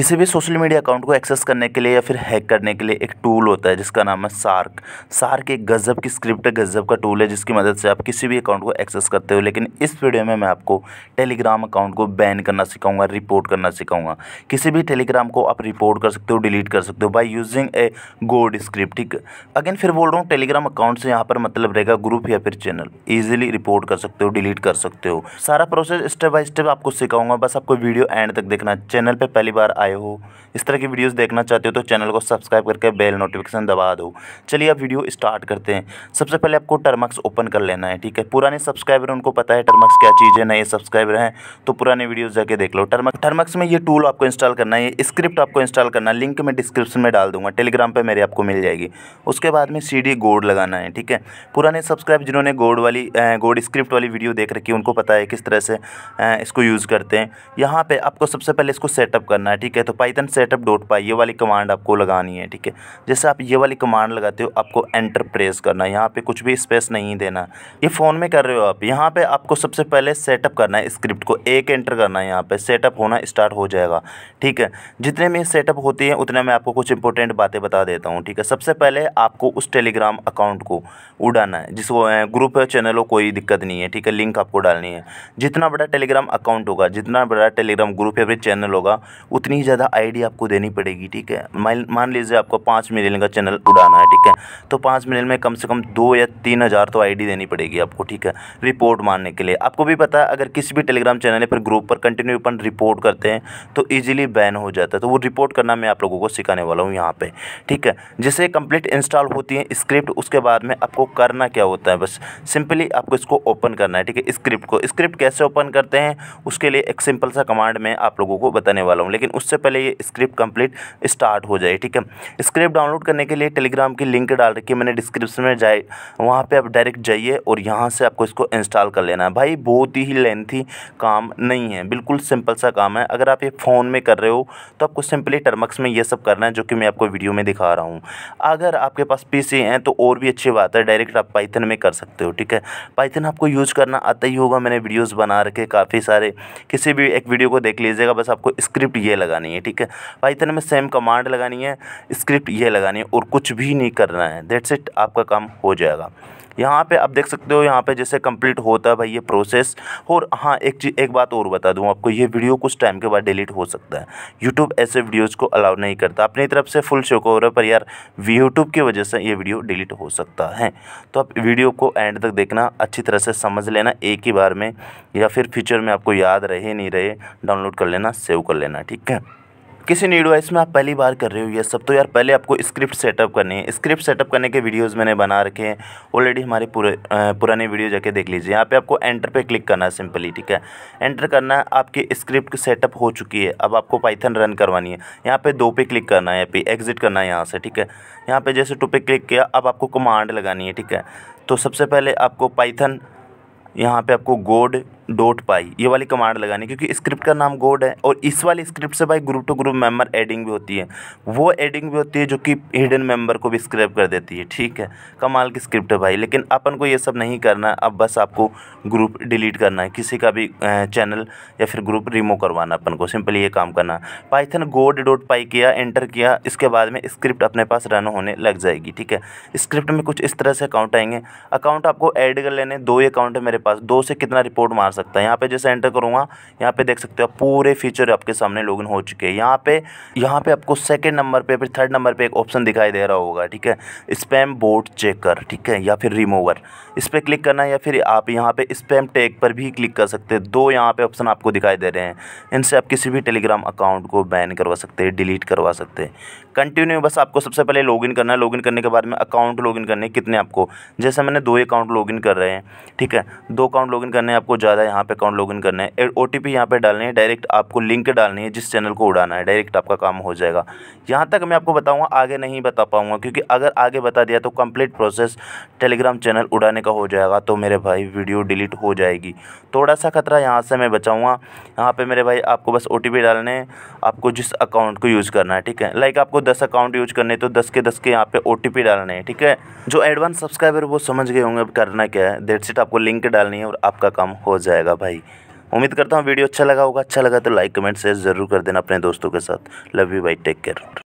किसी भी social media account को एक्सेस करने के लिए या फिर हैक करने के लिए एक टूल होता है जिसका नाम है सार्क सार्क एक गज़ब की स्क्रिप्ट है गज़ब का टूल है जिसकी मदद से आप किसी भी अकाउंट को एक्सेस करते हो लेकिन इस वीडियो में मैं आपको टेलीग्राम अकाउंट को बैन करना सिखाऊंगा रिपोर्ट करना सिखाऊंगा किसी भी टेलीग्राम को आप रिपोर्ट कर सकते हो डिलीट कर सकते हो बाई यूजिंग ए गोड स्क्रिप्ट ठीक अगेन फिर बोल रहा हूँ टेलीग्राम अकाउंट से यहाँ पर मतलब रहेगा ग्रुप या फिर चैनल ईजिली रिपोर्ट कर सकते हो डिलीट कर सकते हो सारा प्रोसेस स्टेप बाय स्टेप आपको सिखाऊंगा बस आपको वीडियो एंड तक देखना चैनल पर पहली बार आए आए हो इस तरह की वीडियोस देखना चाहते हो तो चैनल को सब्सक्राइब करके बेल नोटिफिकेशन दबा दो चलिए आप वीडियो स्टार्ट करते हैं सबसे पहले आपको टर्मक्स ओपन कर लेना है ठीक है पुराने सब्सक्राइबर उनको पता है टर्मक्स क्या चीज़ है नए सब्सक्राइबर हैं तो पुराने वीडियोज़ जाके देख लो टर्मक टर्मक्स में ये टूल आपको इंस्टॉल करना है स्क्रिप्ट आपको इंस्टॉल करना है लिंक मैं डिस्क्रिप्शन में डाल दूंगा टेलीग्राम पर मेरे आपको मिल जाएगी उसके बाद में सी गोड लगाना है ठीक है पुराने सब्सक्राइब जिन्होंने गोड वाली गोड स्क्रिप्ट वाली वीडियो देख रखी है उनको पता है किस तरह से इसको यूज़ करते हैं यहाँ पर आपको सबसे पहले इसको सेटअप करना है ठीक ठीक है तो पाइथन सेटअप डॉट पाई ये वाली कमांड आपको लगानी है ठीक है जैसे आप ये वाली कमांड लगाते हो आपको एंटर प्रेस करना है यहाँ पे कुछ भी स्पेस नहीं देना ये फ़ोन में कर रहे हो आप यहाँ पे आपको सबसे पहले सेटअप करना है स्क्रिप्ट को एक एंटर करना है यहाँ पर सेटअप होना स्टार्ट हो जाएगा ठीक है जितने में सेटअप होती है उतने में आपको कुछ इंपॉर्टेंट बातें बता देता हूँ ठीक है सबसे पहले आपको उस टेलीग्राम अकाउंट को उड़ाना है जिसको ग्रुप चैनल हो कोई दिक्कत नहीं है ठीक है लिंक आपको डालनी है जितना बड़ा टेलीग्राम अकाउंट होगा जितना बड़ा टेलीग्राम ग्रुप या फिर चैनल होगा उतनी उतनी ज़्यादा आईडी आपको देनी पड़ेगी ठीक है मान लीजिए आपको पाँच मिलियन का चैनल उड़ाना है ठीक है तो पाँच मिलियन में कम से कम दो या तीन हज़ार तो आईडी देनी पड़ेगी आपको ठीक है रिपोर्ट मानने के लिए आपको भी पता है अगर किसी भी टेलीग्राम चैनल पर ग्रुप पर कंटिन्यू अपन रिपोर्ट करते हैं तो ईजिली बैन हो जाता है तो वो रिपोर्ट करना मैं आप लोगों को सिखाने वाला हूँ यहाँ पर ठीक है जैसे कंप्लीट इंस्टॉल होती है स्क्रिप्ट उसके बाद में आपको करना क्या होता है बस सिंपली आपको इसको ओपन करना है ठीक है स्क्रिप्ट को स्क्रिप्ट कैसे ओपन करते हैं उसके लिए एक सिंपल सा कमांड मैं आप लोगों को बताने वाला हूँ लेकिन उस उससे पहले ये स्क्रिप्ट कंप्लीट स्टार्ट हो जाए ठीक है स्क्रिप्ट डाउनलोड करने के लिए टेलीग्राम की लिंक डाल रखी है मैंने डिस्क्रिप्शन में जाए वहाँ पर आप डायरेक्ट जाइए और यहाँ से आपको इसको इंस्टॉल कर लेना है भाई बहुत ही लेंथी काम नहीं है बिल्कुल सिंपल सा काम है अगर आप ये फ़ोन में कर रहे हो तो आपको सिंपली टर्मक्स में ये सब करना है जो कि मैं आपको वीडियो में दिखा रहा हूँ अगर आपके पास पीसी हैं तो और भी अच्छी बात है डायरेक्ट आप पाइथन में कर सकते हो ठीक है पाइथन आपको यूज़ करना आता ही होगा मैंने वीडियोज़ बना रखे काफ़ी सारे किसी भी एक वीडियो को देख लीजिएगा बस आपको स्क्रिप्ट ये लगाना लगानी है ठीक है पाइथन में सेम कमांड लगानी है स्क्रिप्ट ये लगानी है और कुछ भी नहीं करना है दैट्स इट आपका काम हो जाएगा यहाँ पे आप देख सकते हो यहाँ पे जैसे कंप्लीट होता है भाई ये प्रोसेस और हाँ एक चीज एक बात और बता दूँ आपको ये वीडियो कुछ टाइम के बाद डिलीट हो सकता है यूट्यूब ऐसे वीडियोज़ को अलाउ नहीं करता अपनी तरफ से फुल शो हो रहा है पर यार यूट्यूब की वजह से ये वीडियो डिलीट हो सकता है तो आप वीडियो को एंड तक देखना अच्छी तरह से समझ लेना एक ही बार में या फिर फ्यूचर में आपको याद रहे नहीं रहे डाउनलोड कर लेना सेव कर लेना ठीक है किसी डिवाइस में आप पहली बार कर रहे हो ये सब तो यार पहले आपको स्क्रिप्ट सेटअप करनी है स्क्रिप्ट सेटअप करने के वीडियोस मैंने बना रखे हैं ऑलरेडी हमारे पूरे पुराने वीडियो जाके देख लीजिए यहाँ पे आपको एंटर पे क्लिक करना है सिंपली ठीक है एंटर करना है आपकी स्क्रिप्ट सेटअप हो चुकी है अब आपको पाइथन रन करवानी है यहाँ पर दो पे क्लिक करना है यहाँ पे एग्जिट करना है यहाँ से ठीक है यहाँ पर जैसे टू पे क्लिक किया अब आपको कमांड लगानी है ठीक है तो सबसे पहले आपको पाइथन यहाँ पर आपको गोड डोट पाई ये वाली कमांड लगानी क्योंकि स्क्रिप्ट का नाम गोड है और इस वाली स्क्रिप्ट से भाई group to group member adding भी होती है वो एडिंग भी होती है जो कि हिडन मेंबर को भी स्क्रैप कर देती है ठीक है कमाल की स्क्रिप्ट है भाई लेकिन अपन को ये सब नहीं करना अब बस आपको ग्रुप डिलीट करना है किसी का भी चैनल या फिर ग्रुप रिमूव करवाना अपन को सिंपली ये काम करना पाइथन गोड डोट पाई किया एंटर किया इसके बाद में स्क्रिप्ट अपने पास रन होने लग जाएगी ठीक है स्क्रिप्ट में कुछ इस तरह से अकाउंट आएंगे अकाउंट आपको ऐड कर लेने दो ही अकाउंट है मेरे पास दो से कितना रिपोर्ट मार सकता है यहाँ पे जैसे एंटर करूँगा यहाँ पे देख सकते हो पूरे फीचर आपके सामने लॉगिन हो चुके हैं यहाँ पे यहाँ पे आपको सेकंड नंबर पे फिर थर्ड नंबर पे एक ऑप्शन दिखाई दे रहा होगा ठीक है स्पैम बोर्ड चेकर ठीक है या फिर रिमूवर इस पर क्लिक करना या फिर आप यहाँ पर स्पैम टेक पर भी क्लिक कर सकते हैं दो यहाँ पर ऑप्शन आपको दिखाई दे रहे हैं इनसे आप किसी भी टेलीग्राम अकाउंट को बैन करवा सकते हैं डिलीट करवा सकते हैं कंटिन्यू बस आपको सबसे पहले लॉगिन करना है लॉगिन करने के बाद में अकाउंट लॉगिन करने कितने आपको जैसे मैंने दो अकाउंट लॉगिन कर रहे हैं ठीक है दो अकाउंट लॉगिन करने आपको ज़्यादा यहाँ पे अकाउंट लॉगिन करना है ओ टी पी यहाँ पर डालनी है डायरेक्ट आपको लिंक डालनी है जिस चैनल को उड़ाना है डायरेक्ट आपका काम हो जाएगा यहाँ तक मैं आपको बताऊँगा आगे नहीं बता पाऊँगा क्योंकि अगर आगे बता दिया तो कंप्लीट प्रोसेस टेलीग्राम चैनल उड़ाने का हो जाएगा तो मेरे भाई वीडियो डिलीट हो जाएगी थोड़ा सा खतरा यहाँ से मैं बचाऊँगा यहाँ पर मेरे भाई आपको बस ओ टी पी डालने आपको जिस अकाउंट को यूज़ करना है ठीक है लाइक आपको दस अकाउंट यूज करने तो दस के दस के यहाँ पे ओ टी पी डालने हैं ठीक है जो एडवांस सब्सक्राइबर वो समझ गए होंगे अब करना क्या है डेट सीट आपको लिंक डालनी है और आपका काम हो जाएगा जाएगा भाई उम्मीद करता हूँ वीडियो अच्छा लगा होगा अच्छा लगा तो लाइक कमेंट शेयर ज़रूर कर देना अपने दोस्तों के साथ लव यू भाई टेक केयर